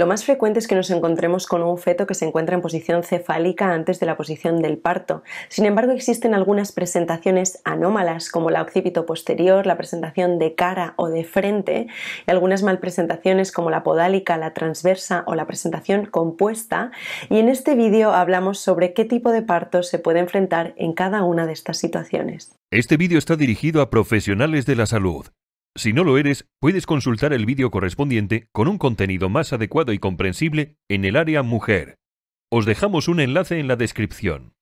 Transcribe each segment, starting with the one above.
Lo más frecuente es que nos encontremos con un feto que se encuentra en posición cefálica antes de la posición del parto. Sin embargo, existen algunas presentaciones anómalas como la occipito posterior, la presentación de cara o de frente, y algunas malpresentaciones como la podálica, la transversa o la presentación compuesta. Y en este vídeo hablamos sobre qué tipo de parto se puede enfrentar en cada una de estas situaciones. Este vídeo está dirigido a profesionales de la salud. Si no lo eres, puedes consultar el vídeo correspondiente con un contenido más adecuado y comprensible en el área Mujer. Os dejamos un enlace en la descripción.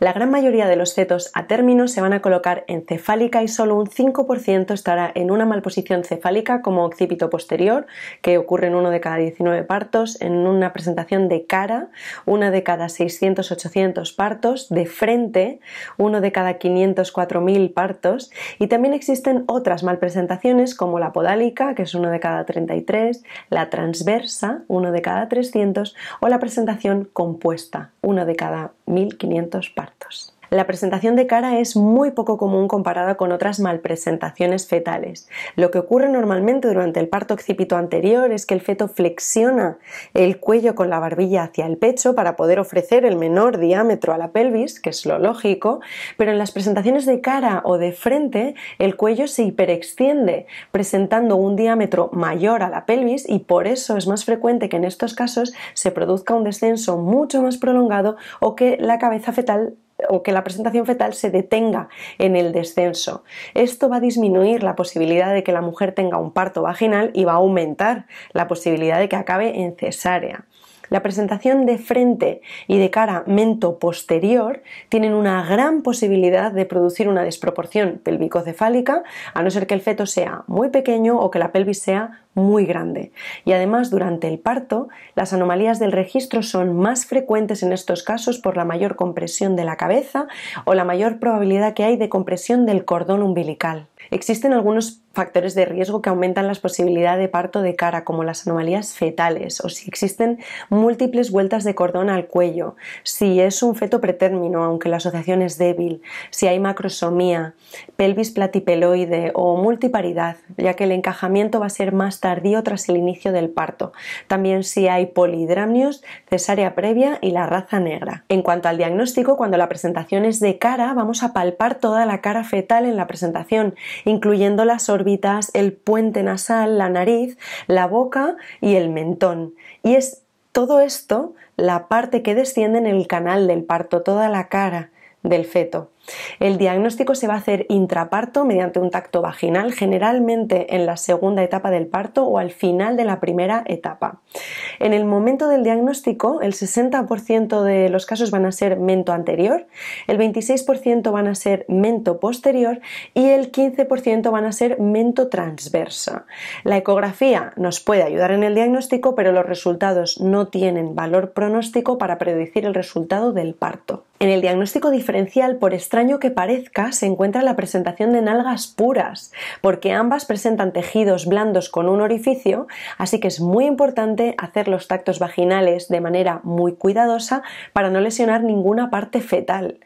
La gran mayoría de los fetos a término se van a colocar en cefálica y solo un 5% estará en una malposición cefálica como occipito posterior, que ocurre en uno de cada 19 partos, en una presentación de cara, una de cada 600-800 partos, de frente, uno de cada 500-4000 partos, y también existen otras malpresentaciones como la podálica, que es uno de cada 33, la transversa, uno de cada 300, o la presentación compuesta, uno de cada 1500 partos. La presentación de cara es muy poco común comparada con otras malpresentaciones fetales. Lo que ocurre normalmente durante el parto occipito anterior es que el feto flexiona el cuello con la barbilla hacia el pecho para poder ofrecer el menor diámetro a la pelvis, que es lo lógico, pero en las presentaciones de cara o de frente el cuello se hiperextiende, presentando un diámetro mayor a la pelvis y por eso es más frecuente que en estos casos se produzca un descenso mucho más prolongado o que la cabeza fetal o que la presentación fetal se detenga en el descenso. Esto va a disminuir la posibilidad de que la mujer tenga un parto vaginal y va a aumentar la posibilidad de que acabe en cesárea. La presentación de frente y de cara mento posterior tienen una gran posibilidad de producir una desproporción pelvicocefálica, a no ser que el feto sea muy pequeño o que la pelvis sea muy grande. Y además, durante el parto, las anomalías del registro son más frecuentes en estos casos por la mayor compresión de la cabeza o la mayor probabilidad que hay de compresión del cordón umbilical. Existen algunos factores de riesgo que aumentan las posibilidades de parto de cara, como las anomalías fetales o si existen múltiples vueltas de cordón al cuello, si es un feto pretérmino, aunque la asociación es débil, si hay macrosomía, pelvis platipeloide o multiparidad, ya que el encajamiento va a ser más tardío tras el inicio del parto. También si hay polidramnios, cesárea previa y la raza negra. En cuanto al diagnóstico, cuando la presentación es de cara, vamos a palpar toda la cara fetal en la presentación incluyendo las órbitas, el puente nasal, la nariz, la boca y el mentón. Y es todo esto la parte que desciende en el canal del parto, toda la cara del feto. El diagnóstico se va a hacer intraparto mediante un tacto vaginal, generalmente en la segunda etapa del parto o al final de la primera etapa. En el momento del diagnóstico, el 60% de los casos van a ser mento anterior, el 26% van a ser mento posterior y el 15% van a ser mento transversa. La ecografía nos puede ayudar en el diagnóstico, pero los resultados no tienen valor pronóstico para predecir el resultado del parto. En el diagnóstico diferencial, por extraño que parezca, se encuentra la presentación de nalgas puras, porque ambas presentan tejidos blandos con un orificio, así que es muy importante hacer los tactos vaginales de manera muy cuidadosa para no lesionar ninguna parte fetal.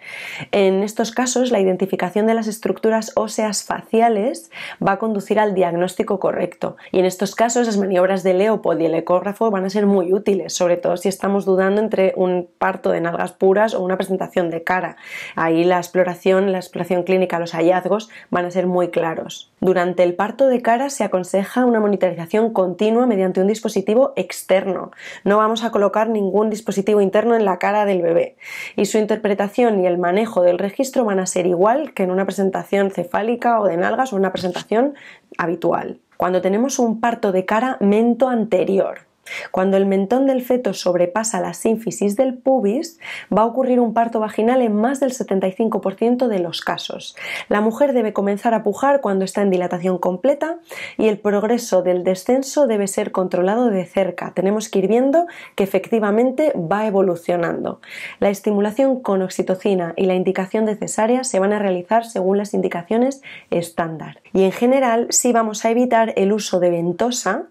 En estos casos, la identificación de las estructuras óseas faciales va a conducir al diagnóstico correcto. Y en estos casos, las maniobras de Leopold y el ecógrafo van a ser muy útiles, sobre todo si estamos dudando entre un parto de nalgas puras o una presentación de cara. Ahí la exploración, la exploración clínica, los hallazgos van a ser muy claros. Durante el parto de cara se aconseja una monitorización continua mediante un dispositivo externo no vamos a colocar ningún dispositivo interno en la cara del bebé. Y su interpretación y el manejo del registro van a ser igual que en una presentación cefálica o de nalgas o una presentación habitual. Cuando tenemos un parto de cara mento anterior, cuando el mentón del feto sobrepasa la sínfisis del pubis, va a ocurrir un parto vaginal en más del 75% de los casos. La mujer debe comenzar a pujar cuando está en dilatación completa y el progreso del descenso debe ser controlado de cerca. Tenemos que ir viendo que efectivamente va evolucionando. La estimulación con oxitocina y la indicación de cesárea se van a realizar según las indicaciones estándar. Y en general sí vamos a evitar el uso de ventosa,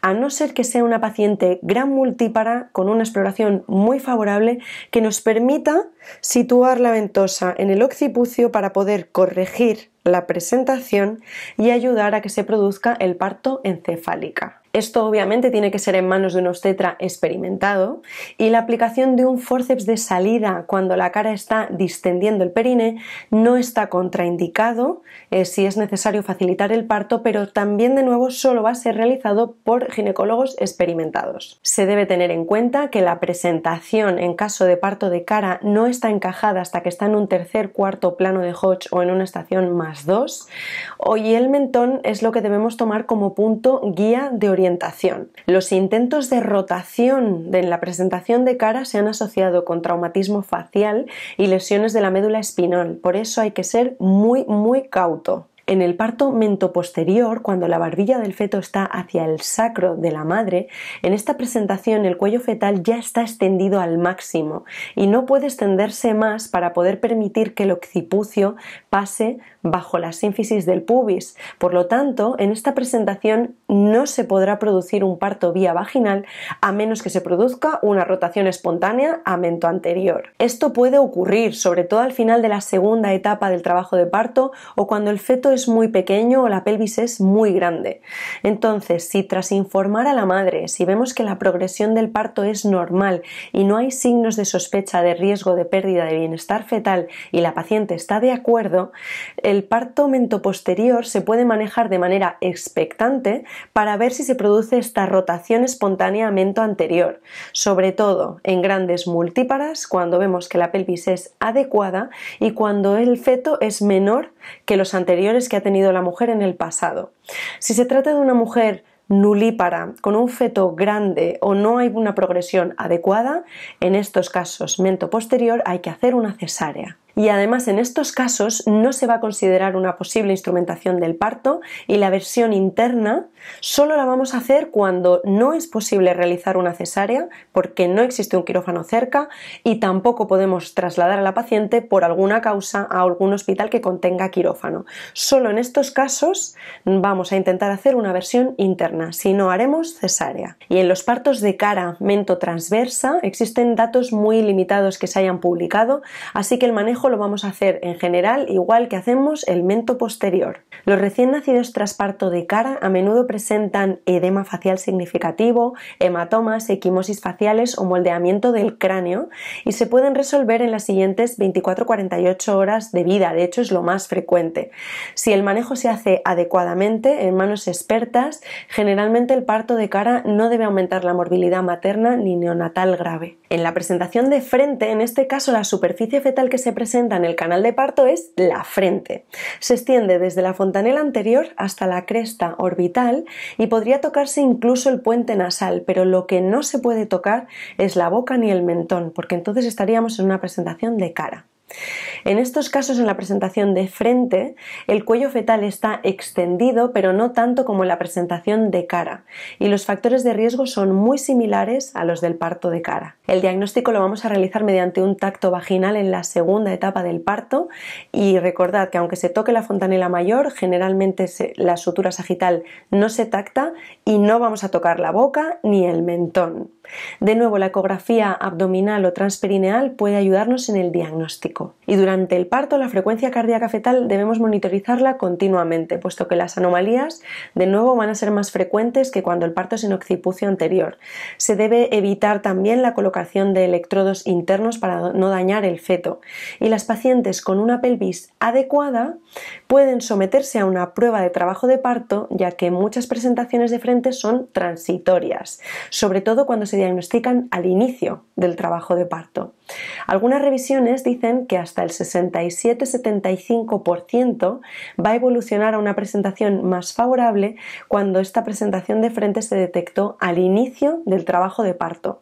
a no ser que sea una paciente gran multípara con una exploración muy favorable que nos permita situar la ventosa en el occipucio para poder corregir la presentación y ayudar a que se produzca el parto encefálica. Esto obviamente tiene que ser en manos de un obstetra experimentado y la aplicación de un forceps de salida cuando la cara está distendiendo el perine no está contraindicado eh, si es necesario facilitar el parto, pero también de nuevo solo va a ser realizado por ginecólogos experimentados. Se debe tener en cuenta que la presentación en caso de parto de cara no está encajada hasta que está en un tercer cuarto plano de Hodge o en una estación más dos. y el mentón es lo que debemos tomar como punto guía de los intentos de rotación en la presentación de cara se han asociado con traumatismo facial y lesiones de la médula espinal. Por eso hay que ser muy, muy cauto. En el parto mento posterior, cuando la barbilla del feto está hacia el sacro de la madre, en esta presentación el cuello fetal ya está extendido al máximo y no puede extenderse más para poder permitir que el occipucio pase bajo la sínfisis del pubis. Por lo tanto, en esta presentación no se podrá producir un parto vía vaginal a menos que se produzca una rotación espontánea a mento anterior. Esto puede ocurrir sobre todo al final de la segunda etapa del trabajo de parto o cuando el feto es muy pequeño o la pelvis es muy grande. Entonces, si tras informar a la madre, si vemos que la progresión del parto es normal y no hay signos de sospecha de riesgo de pérdida de bienestar fetal y la paciente está de acuerdo, el parto posterior se puede manejar de manera expectante para ver si se produce esta rotación espontánea mento anterior, sobre todo en grandes multíparas cuando vemos que la pelvis es adecuada y cuando el feto es menor que los anteriores que ha tenido la mujer en el pasado. Si se trata de una mujer nulípara, con un feto grande o no hay una progresión adecuada, en estos casos mento posterior hay que hacer una cesárea y además en estos casos no se va a considerar una posible instrumentación del parto y la versión interna solo la vamos a hacer cuando no es posible realizar una cesárea porque no existe un quirófano cerca y tampoco podemos trasladar a la paciente por alguna causa a algún hospital que contenga quirófano. Solo en estos casos vamos a intentar hacer una versión interna, si no haremos cesárea. Y en los partos de cara mento transversa existen datos muy limitados que se hayan publicado, así que el manejo lo vamos a hacer en general igual que hacemos el mento posterior. Los recién nacidos tras parto de cara a menudo presentan edema facial significativo, hematomas, equimosis faciales o moldeamiento del cráneo y se pueden resolver en las siguientes 24-48 horas de vida, de hecho es lo más frecuente. Si el manejo se hace adecuadamente en manos expertas, generalmente el parto de cara no debe aumentar la morbilidad materna ni neonatal grave. En la presentación de frente, en este caso la superficie fetal que se presenta en el canal de parto es la frente. Se extiende desde la fontanela anterior hasta la cresta orbital y podría tocarse incluso el puente nasal, pero lo que no se puede tocar es la boca ni el mentón, porque entonces estaríamos en una presentación de cara. En estos casos, en la presentación de frente, el cuello fetal está extendido, pero no tanto como en la presentación de cara, y los factores de riesgo son muy similares a los del parto de cara. El diagnóstico lo vamos a realizar mediante un tacto vaginal en la segunda etapa del parto, y recordad que aunque se toque la fontanela mayor, generalmente la sutura sagital no se tacta y no vamos a tocar la boca ni el mentón. De nuevo, la ecografía abdominal o transperineal puede ayudarnos en el diagnóstico. Y durante el parto la frecuencia cardíaca fetal debemos monitorizarla continuamente, puesto que las anomalías de nuevo van a ser más frecuentes que cuando el parto es en occipucio anterior. Se debe evitar también la colocación de electrodos internos para no dañar el feto. Y las pacientes con una pelvis adecuada pueden someterse a una prueba de trabajo de parto, ya que muchas presentaciones de frente son transitorias, sobre todo cuando se diagnostican al inicio del trabajo de parto. Algunas revisiones dicen que hasta el 67-75% va a evolucionar a una presentación más favorable cuando esta presentación de frente se detectó al inicio del trabajo de parto.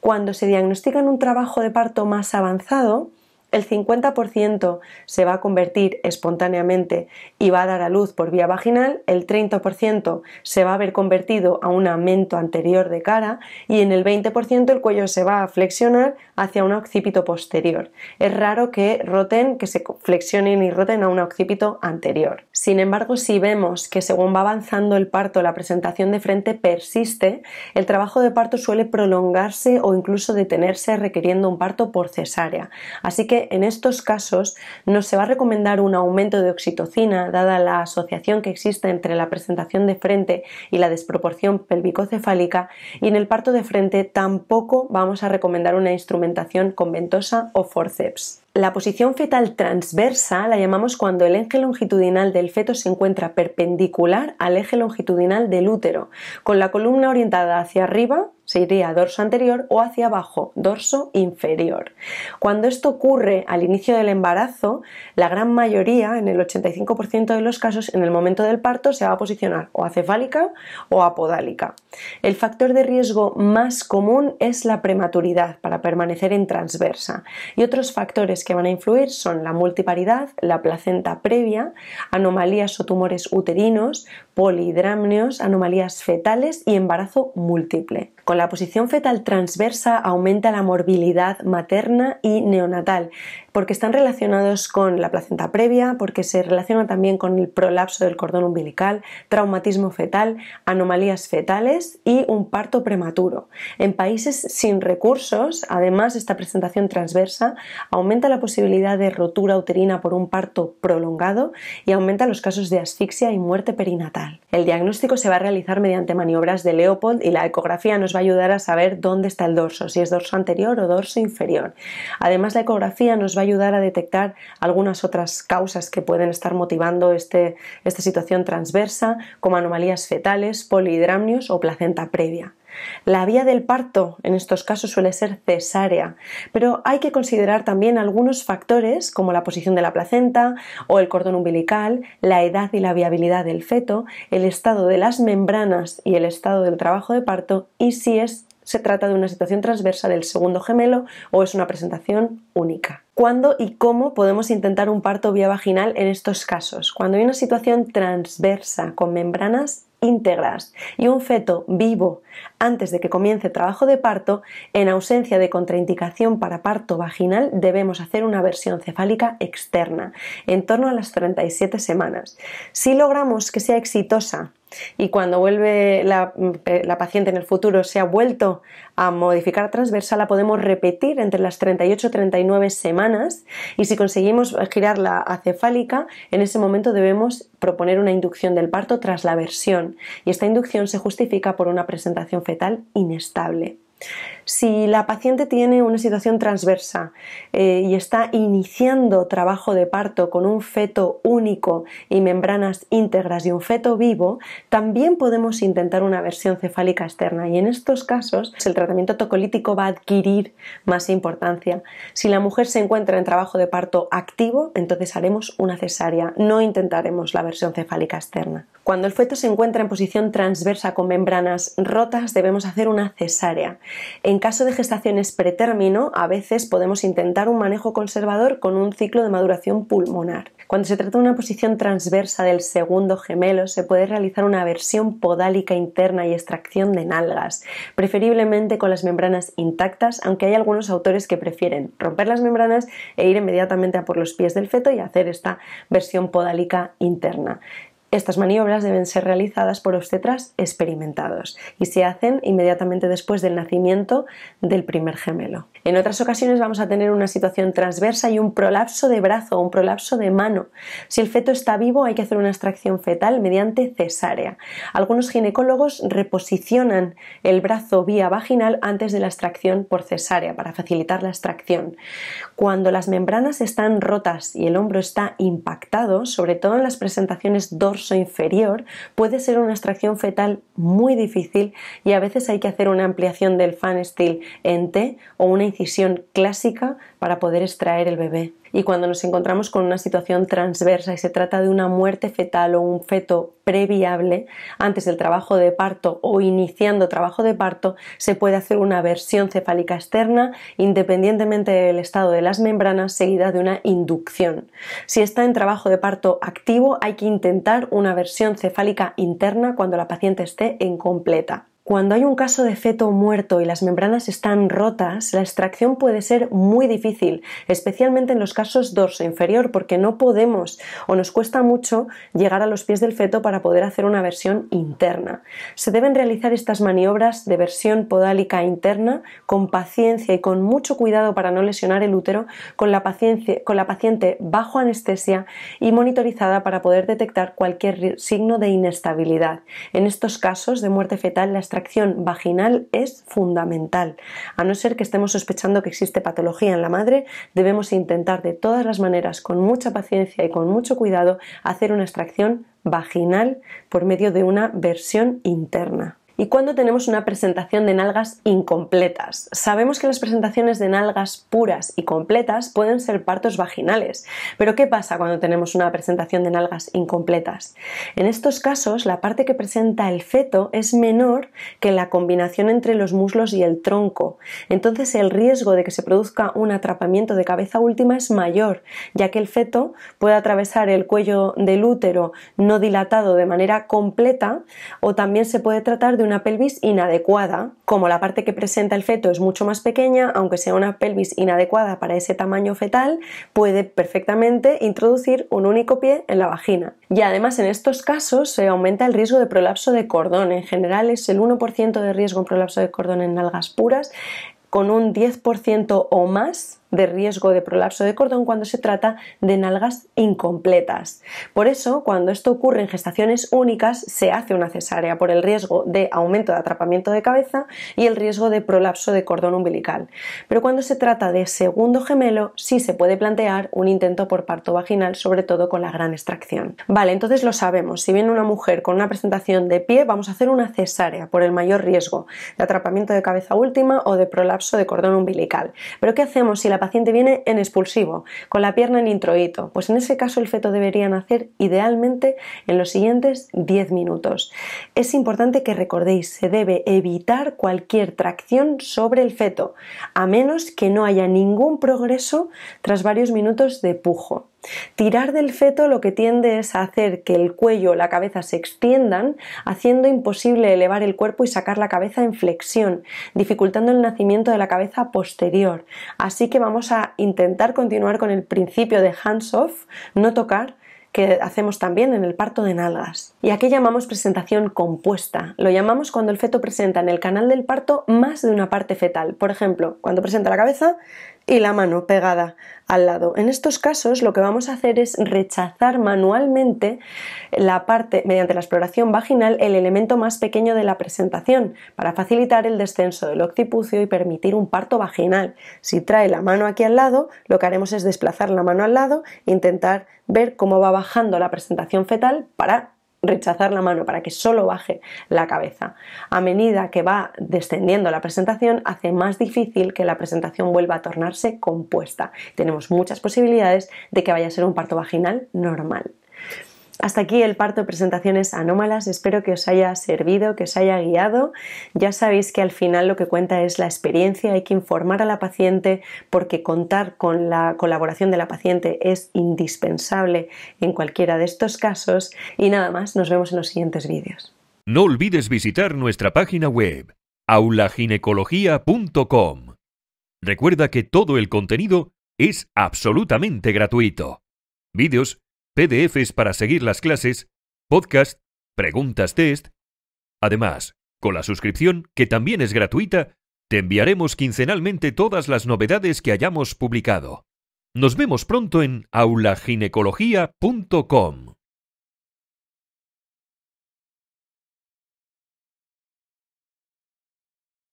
Cuando se diagnostica en un trabajo de parto más avanzado, el 50% se va a convertir espontáneamente y va a dar a luz por vía vaginal, el 30% se va a haber convertido a un aumento anterior de cara y en el 20% el cuello se va a flexionar hacia un occipito posterior. Es raro que roten, que se flexionen y roten a un occipito anterior. Sin embargo, si vemos que según va avanzando el parto la presentación de frente persiste, el trabajo de parto suele prolongarse o incluso detenerse requiriendo un parto por cesárea. Así que en estos casos no se va a recomendar un aumento de oxitocina dada la asociación que existe entre la presentación de frente y la desproporción pelvicocefálica y en el parto de frente tampoco vamos a recomendar una instrumentación con ventosa o forceps. La posición fetal transversa la llamamos cuando el eje longitudinal del feto se encuentra perpendicular al eje longitudinal del útero, con la columna orientada hacia arriba se iría dorso anterior o hacia abajo, dorso inferior. Cuando esto ocurre al inicio del embarazo, la gran mayoría, en el 85% de los casos, en el momento del parto se va a posicionar o acefálica o apodálica. El factor de riesgo más común es la prematuridad para permanecer en transversa y otros factores que van a influir son la multiparidad, la placenta previa, anomalías o tumores uterinos, polidramnios, anomalías fetales y embarazo múltiple. Con la posición fetal transversa aumenta la morbilidad materna y neonatal porque están relacionados con la placenta previa, porque se relaciona también con el prolapso del cordón umbilical, traumatismo fetal, anomalías fetales y un parto prematuro. En países sin recursos, además esta presentación transversa aumenta la posibilidad de rotura uterina por un parto prolongado y aumenta los casos de asfixia y muerte perinatal. El diagnóstico se va a realizar mediante maniobras de Leopold y la ecografía nos va a ayudar a saber dónde está el dorso, si es dorso anterior o dorso inferior. Además la ecografía nos va a ayudar a detectar algunas otras causas que pueden estar motivando este, esta situación transversa, como anomalías fetales, polihidramnios o placenta previa. La vía del parto en estos casos suele ser cesárea, pero hay que considerar también algunos factores como la posición de la placenta o el cordón umbilical, la edad y la viabilidad del feto, el estado de las membranas y el estado del trabajo de parto y si es se trata de una situación transversa del segundo gemelo o es una presentación única. ¿Cuándo y cómo podemos intentar un parto vía vaginal en estos casos? Cuando hay una situación transversa con membranas íntegras y un feto vivo antes de que comience trabajo de parto, en ausencia de contraindicación para parto vaginal debemos hacer una versión cefálica externa en torno a las 37 semanas. Si logramos que sea exitosa y cuando vuelve mm, la, paciente en el futuro se ha vuelto a modificar transversal, la podemos repetir entre las 38 y 39 semanas y si conseguimos girar la acefálica, en ese momento debemos proponer una inducción del parto tras la versión y esta inducción se justifica por una presentación fetal inestable. Si la paciente tiene una situación transversa eh, y está iniciando trabajo de parto con un feto único y membranas íntegras y un feto vivo, también podemos intentar una versión cefálica externa y en estos casos el tratamiento tocolítico va a adquirir más importancia. Si la mujer se encuentra en trabajo de parto activo, entonces haremos una cesárea, no intentaremos la versión cefálica externa. Cuando el feto se encuentra en posición transversa con membranas rotas, debemos hacer una cesárea. En caso de gestaciones pretérmino, a veces podemos intentar un manejo conservador con un ciclo de maduración pulmonar. Cuando se trata de una posición transversa del segundo gemelo, se puede realizar una versión podálica interna y extracción de nalgas, preferiblemente con las membranas intactas, aunque hay algunos autores que prefieren romper las membranas e ir inmediatamente a por los pies del feto y hacer esta versión podálica interna. Estas maniobras deben ser realizadas por obstetras experimentados y se hacen inmediatamente después del nacimiento del primer gemelo. En otras ocasiones vamos a tener una situación transversa y un prolapso de brazo un prolapso de mano. Si el feto está vivo hay que hacer una extracción fetal mediante cesárea. Algunos ginecólogos reposicionan el brazo vía vaginal antes de la extracción por cesárea para facilitar la extracción. Cuando las membranas están rotas y el hombro está impactado, sobre todo en las presentaciones dorsales, inferior puede ser una extracción fetal muy difícil y a veces hay que hacer una ampliación del fan steel en T o una incisión clásica para poder extraer el bebé y cuando nos encontramos con una situación transversa y se trata de una muerte fetal o un feto previable antes del trabajo de parto o iniciando trabajo de parto, se puede hacer una versión cefálica externa independientemente del estado de las membranas seguida de una inducción. Si está en trabajo de parto activo, hay que intentar una versión cefálica interna cuando la paciente esté en completa. Cuando hay un caso de feto muerto y las membranas están rotas, la extracción puede ser muy difícil, especialmente en los casos dorso inferior, porque no podemos o nos cuesta mucho llegar a los pies del feto para poder hacer una versión interna. Se deben realizar estas maniobras de versión podálica interna con paciencia y con mucho cuidado para no lesionar el útero con la, paciente, con la paciente bajo anestesia y monitorizada para poder detectar cualquier signo de inestabilidad. En estos casos de muerte fetal, la extracción vaginal es fundamental. A no ser que estemos sospechando que existe patología en la madre, debemos intentar de todas las maneras, con mucha paciencia y con mucho cuidado, hacer una extracción vaginal por medio de una versión interna. ¿Y cuándo tenemos una presentación de nalgas incompletas? Sabemos que las presentaciones de nalgas puras y completas pueden ser partos vaginales, pero ¿qué pasa cuando tenemos una presentación de nalgas incompletas? En estos casos, la parte que presenta el feto es menor que la combinación entre los muslos y el tronco, entonces el riesgo de que se produzca un atrapamiento de cabeza última es mayor, ya que el feto puede atravesar el cuello del útero no dilatado de manera completa o también se puede tratar de una pelvis inadecuada. Como la parte que presenta el feto es mucho más pequeña, aunque sea una pelvis inadecuada para ese tamaño fetal, puede perfectamente introducir un único pie en la vagina. Y además en estos casos se aumenta el riesgo de prolapso de cordón. En general es el 1% de riesgo en prolapso de cordón en nalgas puras, con un 10% o más de riesgo de prolapso de cordón cuando se trata de nalgas incompletas. Por eso, cuando esto ocurre en gestaciones únicas, se hace una cesárea por el riesgo de aumento de atrapamiento de cabeza y el riesgo de prolapso de cordón umbilical. Pero cuando se trata de segundo gemelo, sí se puede plantear un intento por parto vaginal, sobre todo con la gran extracción. Vale, entonces lo sabemos. Si viene una mujer con una presentación de pie, vamos a hacer una cesárea por el mayor riesgo de atrapamiento de cabeza última o de prolapso de cordón umbilical. Pero ¿qué hacemos si la paciente viene en expulsivo, con la pierna en introito, pues en ese caso el feto debería nacer idealmente en los siguientes 10 minutos. Es importante que recordéis, se debe evitar cualquier tracción sobre el feto, a menos que no haya ningún progreso tras varios minutos de pujo. Tirar del feto lo que tiende es a hacer que el cuello o la cabeza se extiendan, haciendo imposible elevar el cuerpo y sacar la cabeza en flexión, dificultando el nacimiento de la cabeza posterior. Así que vamos a intentar continuar con el principio de hands off, no tocar, que hacemos también en el parto de nalgas. Y aquí llamamos presentación compuesta. Lo llamamos cuando el feto presenta en el canal del parto más de una parte fetal. Por ejemplo, cuando presenta la cabeza, y la mano pegada al lado. En estos casos lo que vamos a hacer es rechazar manualmente la parte, mediante la exploración vaginal, el elemento más pequeño de la presentación para facilitar el descenso del occipucio y permitir un parto vaginal. Si trae la mano aquí al lado, lo que haremos es desplazar la mano al lado e intentar ver cómo va bajando la presentación fetal para rechazar la mano para que solo baje la cabeza. A medida que va descendiendo la presentación, hace más difícil que la presentación vuelva a tornarse compuesta. Tenemos muchas posibilidades de que vaya a ser un parto vaginal normal. Hasta aquí el parto de presentaciones anómalas. Espero que os haya servido, que os haya guiado. Ya sabéis que al final lo que cuenta es la experiencia. Hay que informar a la paciente porque contar con la colaboración de la paciente es indispensable en cualquiera de estos casos. Y nada más, nos vemos en los siguientes vídeos. No olvides visitar nuestra página web aulaginecología.com. Recuerda que todo el contenido es absolutamente gratuito. Vídeos PDFs para seguir las clases, podcast, preguntas test. Además, con la suscripción, que también es gratuita, te enviaremos quincenalmente todas las novedades que hayamos publicado. Nos vemos pronto en aulaginecología.com.